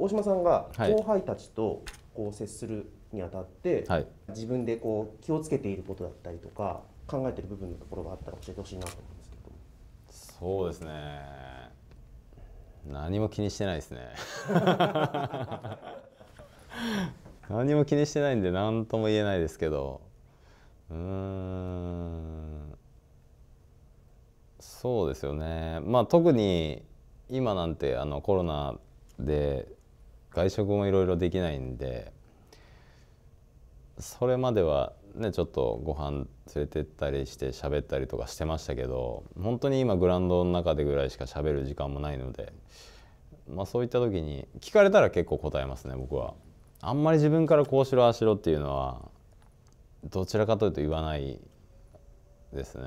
大島さんが後輩たちとこう接するにあたって、はい、自分でこう気をつけていることだったりとか考えてる部分のところがあったら教えてほしいなと思うんですけどそうですね何も気にしてないですね 何も気にしてないんで何とも言えないですけどうんそうですよねまあ特に今なんてあのコロナで外食もいろいろできないんでそれまではねちょっとご飯連れてったりして喋ったりとかしてましたけど本当に今グラウンドの中でぐらいしか喋る時間もないので、まあ、そういった時に聞かれたら結構答えますね僕は。あんまり自分からこうしろああしろっていうのはどちらかというと言わないですね。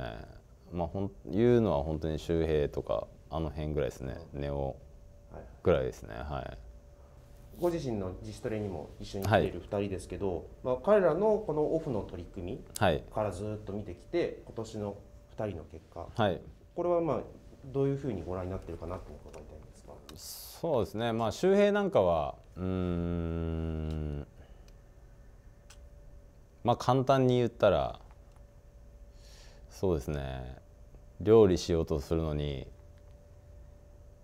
まあ、ほん言うのは本当に周平とかあの辺ぐらいですね、ネオぐらいですねはいご自身の自主トレにも一緒に来ている2人ですけど、はい、まあ、彼らのこのオフの取り組みからずっと見てきて、今年の2人の結果、はい、これはまあどういうふうにご覧になってるかなと伺いたいんですそうですね、まあ、周平なんかはうんまあ簡単に言ったらそうですね料理しようとするのに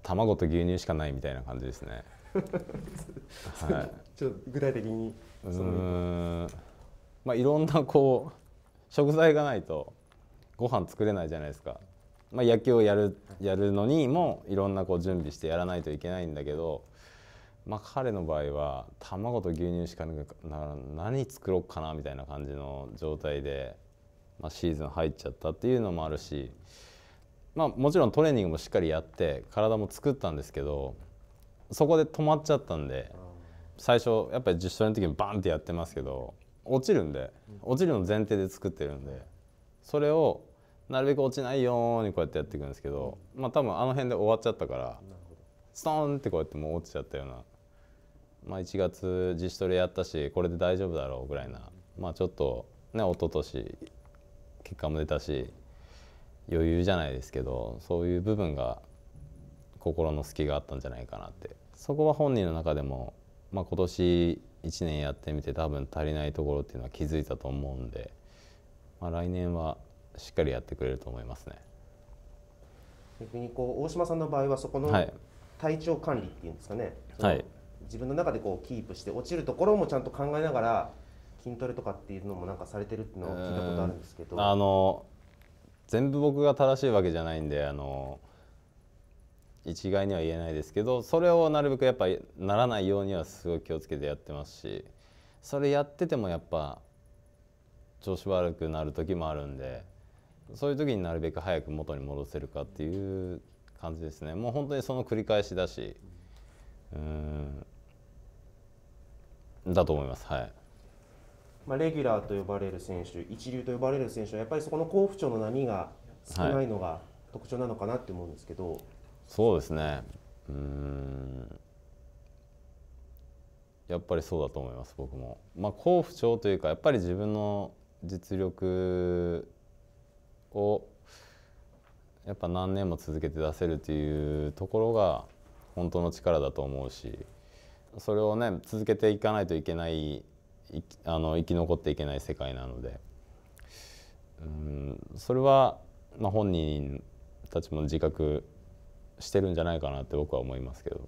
卵と牛乳しかないみたいな感じですね。はい、ちょっと具体的にうんまあいろんなこう食材がないとご飯作れないじゃないですか、まあ、野球をやるやるのにもいろんなこう準備してやらないといけないんだけど、まあ、彼の場合は卵と牛乳しかな何作ろうかなみたいな感じの状態で、まあ、シーズン入っちゃったっていうのもあるし、まあ、もちろんトレーニングもしっかりやって体も作ったんですけどそこで止まっちゃったんで最初やっぱり実証の時にバンってやってますけど落ちるんで落ちるの前提で作ってるんでそれをなるべく落ちないようにこうやってやっていくんですけどまあ多分あの辺で終わっちゃったからストーンってこうやってもう落ちちゃったようなまあ1月自主トレやったしこれで大丈夫だろうぐらいなまあちょっとね一昨年結果も出たし余裕じゃないですけどそういう部分が心の隙があったんじゃないかなってそこは本人の中でも、まあ、今年1年やってみて多分足りないところっていうのは気づいたと思うんで、まあ、来年はしっかりやってくれると思いますね。逆にこう大島さんの場合はそこの体調管理っていうんですかね、はい、自分の中でこうキープして落ちるところもちゃんと考えながら筋トレとかっていうのもなんかされてるっていうのを聞いたことあるんですけど。あの全部僕が正しいわけじゃないんであの一概には言えないですけどそれをなるべくやっぱならないようにはすごい気をつけてやってますしそれやっててもやっぱ調子悪くなる時もあるんでそういう時になるべく早く元に戻せるかっていう感じですねもう本当にその繰り返しだしうんだと思いますはい。まあ、レギュラーと呼ばれる選手一流と呼ばれる選手はやっぱりそこの好不調の波が少ないのが、特徴なのかなって思うんですけど、そうですねうんやっぱりそうだと思います僕も。まあ、好不調というかやっぱり自分の実力をやっぱ何年も続けて出せるというところが本当の力だと思うしそれをね続けていかないといけないあの生き残っていけない世界なのでうんそれは、まあ、本人たちも自覚してるんじゃないかなって僕は思いますけど。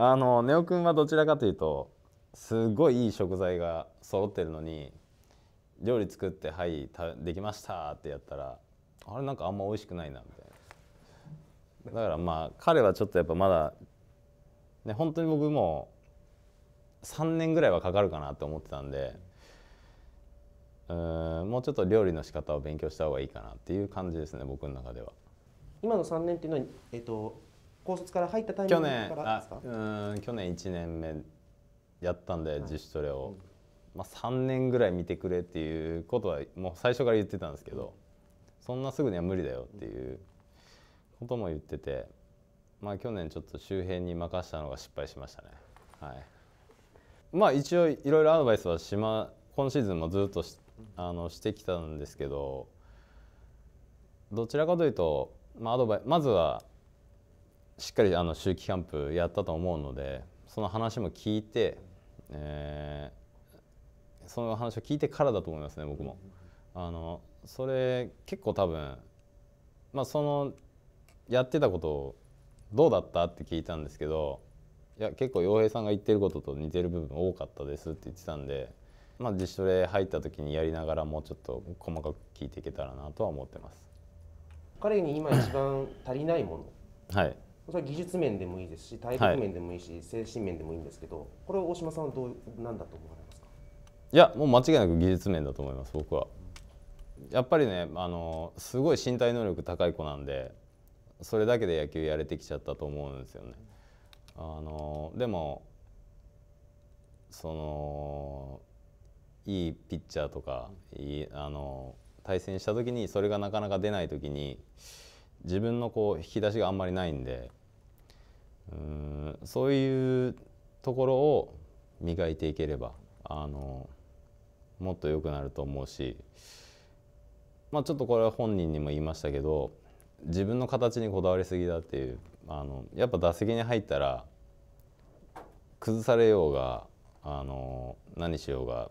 あのネオ君はどちらかというとすごいいい食材が揃ってるのに料理作って「はいできました」ってやったらあれなんかあんま美味しくないなみたいなだからまあ彼はちょっとやっぱまだね本当に僕も3年ぐらいはかかるかなって思ってたんでうんもうちょっと料理の仕方を勉強した方がいいかなっていう感じですね僕の中では今の3年っていうのは、えーと、高卒から入ったタイミングからですか去年うん去年1年目やったんで、自主トレを、まあ、3年ぐらい見てくれっていうことはもう最初から言ってたんですけど、そんなすぐには無理だよっていうことも言ってて、まあ、去年ちょっと周辺に任したのが失敗しましたね。はい、まあ一応いろいろアドバイスはし、ま、今シーズンもずっとしてあのしてきたんですけどどちらかというと、まあ、アドバイまずはしっかりあの秋季キャンプやったと思うのでその話も聞いて、えー、その話を聞いてからだと思いますね僕も。あのそれ結構多分、まあ、そのやってたことをどうだったって聞いたんですけどいや結構洋平さんが言ってることと似てる部分多かったですって言ってたんでまあ、自主トレ入った時にやりながらもうちょっと細かく聞いていけたらなとは思ってます彼に今一番足りないものはいそれは技術面でもいいですし体力面でもいいし、はい、精神面でもいいんですけどこれを大島さんはどうなんだと思われますかいやもう間違いなく技術面だと思います僕はやっぱりねあのすごい身体能力高い子なんでそれだけで野球やれてきちゃったと思うんですよねあのでもそのいいピッチャーとかいいあの対戦した時にそれがなかなか出ない時に自分のこう引き出しがあんまりないんでうんそういうところを磨いていければあのもっと良くなると思うし、まあ、ちょっとこれは本人にも言いましたけど自分の形にこだわりすぎだっていうあのやっぱ打席に入ったら崩されようがあの何しようが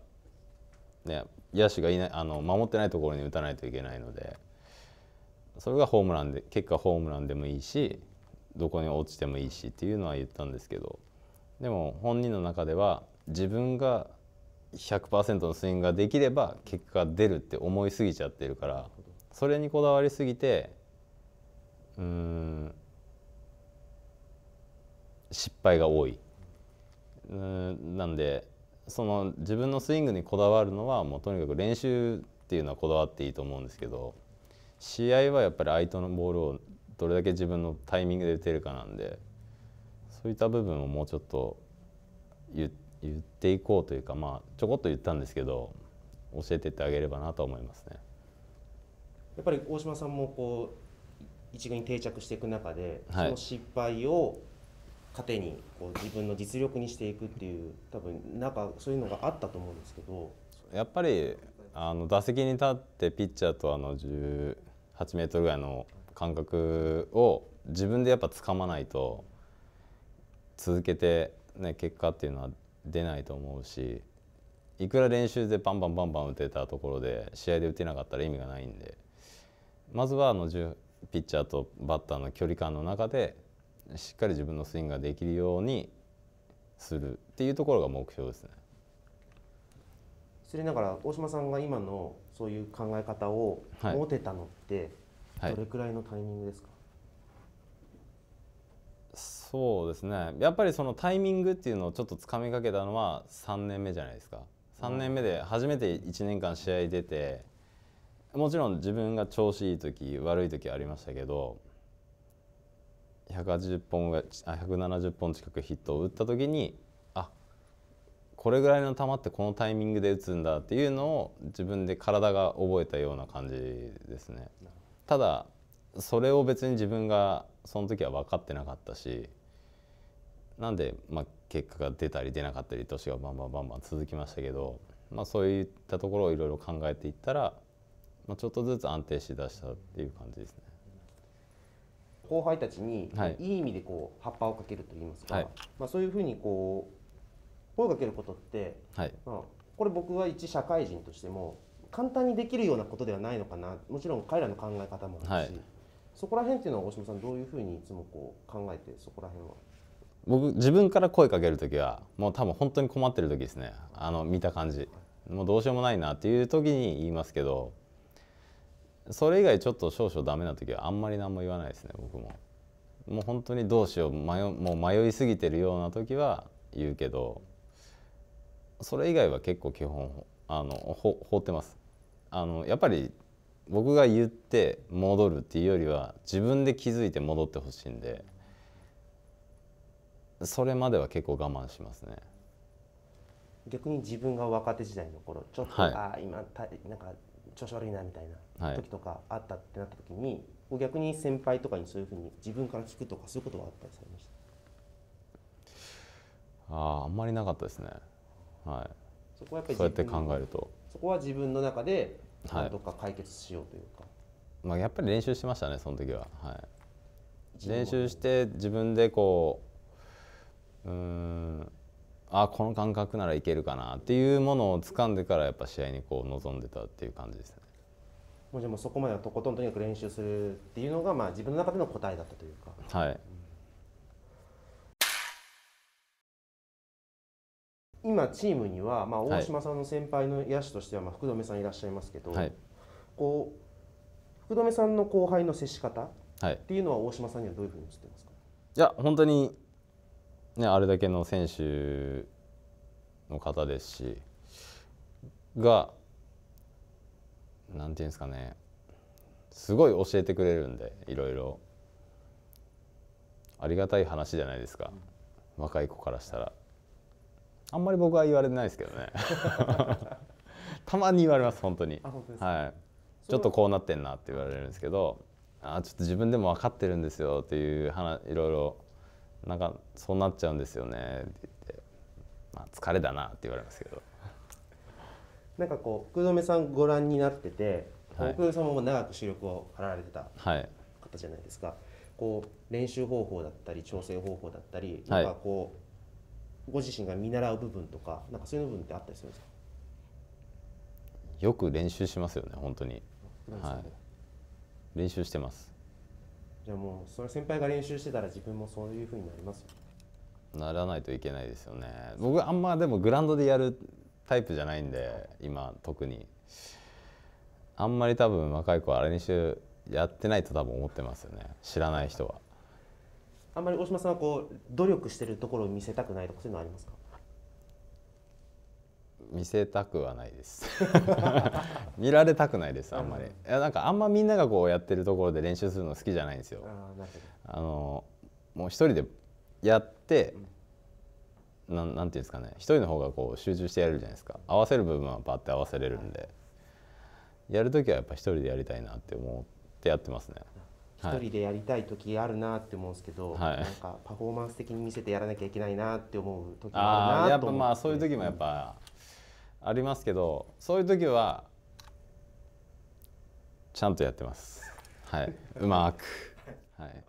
ね、野手がいないあの守ってないところに打たないといけないのでそれがホームランで結果ホームランでもいいしどこに落ちてもいいしっていうのは言ったんですけどでも本人の中では自分が100%のスイングができれば結果が出るって思いすぎちゃってるからそれにこだわりすぎてうん失敗が多いうんなんでその自分のスイングにこだわるのはもうとにかく練習っていうのはこだわっていいと思うんですけど試合はやっぱり相手のボールをどれだけ自分のタイミングで打てるかなんでそういった部分をもうちょっと言っていこうというかまあちょこっと言ったんですけど教えてってあげればなと思いますね。やっぱり大島さんもこう一軍に定着していく中で、はい、その失敗を糧にこう自分の実力にしていくっていう多分なんかそういうのがあったと思うんですけどやっぱりあの打席に立ってピッチャーとあの18メートルぐらいの感覚を自分でやっぱ掴まないと続けて、ね、結果っていうのは出ないと思うしいくら練習でバンバンバンバン打てたところで試合で打てなかったら意味がないんでまずはあのピッチャーとバッターの距離感の中でしっかり自分のスイングができるようにするっていうところが目標ですね。それながら大島さんが今のそういう考え方を持てたのってどれくらいのタイミングですか、はいはい、そうですねやっぱりそのタイミングっていうのをちょっとつかみかけたのは3年目じゃないですか3年目で初めて1年間試合出てもちろん自分が調子いい時悪い時ありましたけど180本ぐらいあ170本近くヒットを打った時にあこれぐらいの球ってこのタイミングで打つんだっていうのを自分で体が覚えたような感じですね。ただそれを別に自分がその時は分かってなかったしなんで、まあ、結果が出たり出なかったり年がバンバンバンバン続きましたけど、まあ、そういったところをいろいろ考えていったら、まあ、ちょっとずつ安定しだしたっていう感じですね。後輩たちにいい意味でこう葉っぱをかけるといいますか、はい、まあ、そういうふうにこう声をかけることって、はい、まあ、これ僕は一社会人としても簡単にできるようなことではないのかなもちろん彼らの考え方もあるし、はい、そこら辺っていうのは大島さんどういうふうにいつもこう考えてそこら辺は僕自分から声かける時はもう多分本当に困ってる時ですねあの見た感じもうどうしようもないなっていう時に言いますけどそれ以外ちょっと少々ダメな時はあんまり何も言わないですね僕も。もう本当にどうしよう迷もう迷いすぎてるような時は言うけどそれ以外は結構基本あのほ放ってます。あのやっぱり僕が言って戻るっていうよりは自分で気づいて戻ってほしいんでそれまでは結構我慢しますね。逆に自分が若手時代の頃ちょっと、はい、あ今たなんか著書類なみたいな時とかあったってなった時に、はい、逆に先輩とかにそういうふうに自分から聞くとかそういうことはあったりされましたああんまりなかったですねはいそこはやっぱりそうやって考えるとそこは自分の中で何とか解決しようというか、はい、まあ、やっぱり練習しましたねその時は、はい、練習して自分でこううんあこの感覚ならいけるかなっていうものを掴んでからやっぱ試合にこう臨んでたっていう感じですね。もうでもそこまではとことんとにかく練習するっていうのがまあ自分の中での答えだったというか。はい。今チームにはまあ大島さんの先輩の野手としてはまあ福留さんいらっしゃいますけど、はい、こう福留さんの後輩の接し方っていうのは大島さんにはどういうふうに映ってますか。いや本当にね、あれだけの選手の方ですしがんていうんですかねすごい教えてくれるんでいろいろありがたい話じゃないですか、若い子からしたらあんまり僕は言われてないですけどね たまに言われます本当にはい、ちょっとこうなってんなって言われるんですけどあちょっと自分でも分かってるんですよっていう話いろいろなんかそうなっちゃうんですよねって言って、まあ、疲れだなって言われますけど。なんかこう福留さんご覧になってて、福留さんも長く視力を張られてた方じゃないですか、はい、こう練習方法だったり調整方法だったり、なんかこうご自身が見習う部分とかなんかそういう部分ってあったりするんですかよく練習しますよね本当に、はい、練習してますじゃあもうそれ先輩が練習してたら自分もそういうふうになりますよならないといけないですよね僕あんまでもグラウンドでやるタイプじゃないんで今特にあんまり多分若い子はあれ練習やってないと多分思ってますよね知らない人はあんまり大島さんはこう努力してるところを見せたくないとかそういうのありますか見せたくはないです 見られたくないですあんまり、うん、いやなんかあんまみんながこうやってるところで練習するの好きじゃないんですよあのもう一人でやって、うん、ななんていうんですかね一人の方がこう集中してやれるじゃないですか合わせる部分はパッて合わせれるんで、はい、やる時はやっぱ一人でやりたいなって思ってやってますね一人でやりたい時あるなって思うんですけど、はい、なんかパフォーマンス的に見せてやらなきゃいけないなって思う時もあるなと思ってやっぱまあそういう時もやっぱ、うんありますけどそういう時はちゃんとやってます。はい、うまく、はい